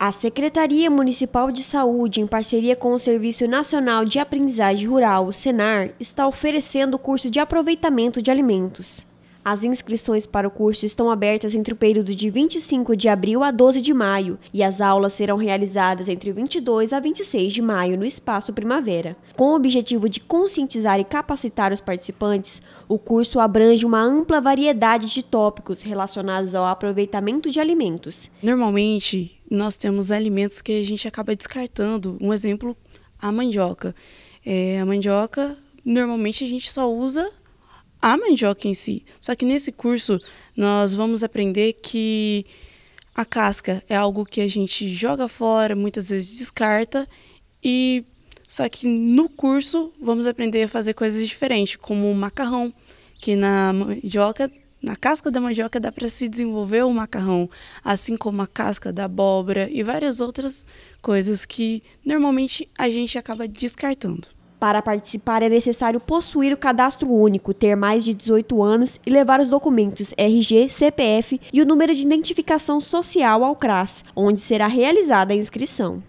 A Secretaria Municipal de Saúde, em parceria com o Serviço Nacional de Aprendizagem Rural, o SENAR, está oferecendo o curso de aproveitamento de alimentos. As inscrições para o curso estão abertas entre o período de 25 de abril a 12 de maio e as aulas serão realizadas entre 22 a 26 de maio no Espaço Primavera. Com o objetivo de conscientizar e capacitar os participantes, o curso abrange uma ampla variedade de tópicos relacionados ao aproveitamento de alimentos. Normalmente, nós temos alimentos que a gente acaba descartando. Um exemplo, a mandioca. É, a mandioca, normalmente a gente só usa a mandioca em si. Só que nesse curso nós vamos aprender que a casca é algo que a gente joga fora, muitas vezes descarta e só que no curso vamos aprender a fazer coisas diferentes, como o macarrão, que na mandioca, na casca da mandioca dá para se desenvolver o macarrão, assim como a casca da abóbora e várias outras coisas que normalmente a gente acaba descartando. Para participar é necessário possuir o cadastro único, ter mais de 18 anos e levar os documentos RG, CPF e o número de identificação social ao CRAS, onde será realizada a inscrição.